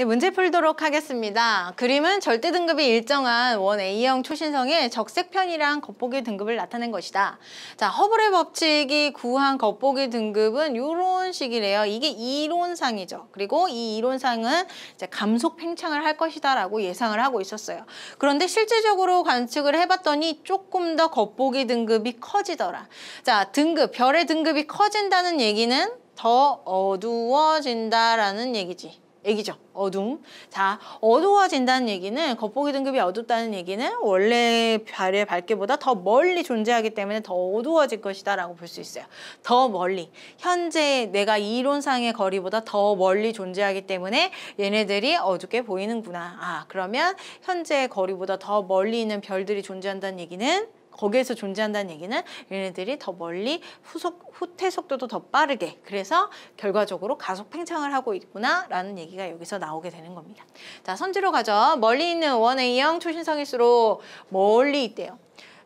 네, 문제 풀도록 하겠습니다. 그림은 절대 등급이 일정한 원 A형 초신성의 적색편이랑 겉보기 등급을 나타낸 것이다. 자, 허블의 법칙이 구한 겉보기 등급은 이런 식이래요. 이게 이론상이죠. 그리고 이 이론상은 이제 감속 팽창을 할 것이다 라고 예상을 하고 있었어요. 그런데 실질적으로 관측을 해봤더니 조금 더 겉보기 등급이 커지더라. 자, 등급, 별의 등급이 커진다는 얘기는 더 어두워진다라는 얘기지. 얘기죠. 어둠. 자, 어두워진다는 얘기는 겉보기 등급이 어둡다는 얘기는 원래 별의 밝기보다 더 멀리 존재하기 때문에 더 어두워질 것이다 라고 볼 수 있어요. 더 멀리. 현재 내가 이론상의 거리보다 더 멀리 존재하기 때문에 얘네들이 어둡게 보이는구나. 아, 그러면 현재 거리보다 더 멀리 있는 별들이 존재한다는 얘기는 거기에서 존재한다는 얘기는 얘네들이 더 멀리 후속 후퇴 속도도 더 빠르게 그래서 결과적으로 가속 팽창을 하고 있구나라는 얘기가 여기서 나오게 되는 겁니다. 자, 선지로 가죠. 멀리 있는 원의형 초신성일수록 멀리 있대요.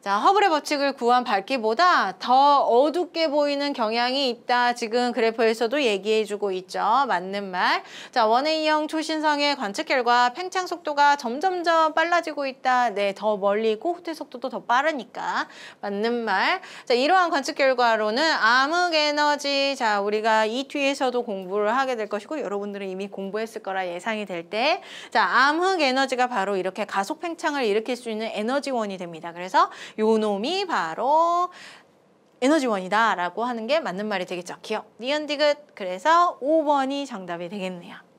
자, 허블의 법칙을 구한 밝기보다 더 어둡게 보이는 경향이 있다. 지금 그래프에서도 얘기해주고 있죠. 맞는 말. 자, 원해이형 초신성의 관측 결과 팽창 속도가 점점점 빨라지고 있다. 네, 더 멀리 있고 후퇴 속도도 더 빠르니까. 맞는 말. 자, 이러한 관측 결과로는 암흑 에너지. 자, 우리가 이 뒤에서도 공부를 하게 될 것이고 여러분들은 이미 공부했을 거라 예상이 될 때. 자, 암흑 에너지가 바로 이렇게 가속 팽창을 일으킬 수 있는 에너지원이 됩니다. 그래서 요 놈이 바로 에너지원이다라고 하는 게 맞는 말이 되겠죠. 기억, 니언디귿. 그래서 5번이 정답이 되겠네요.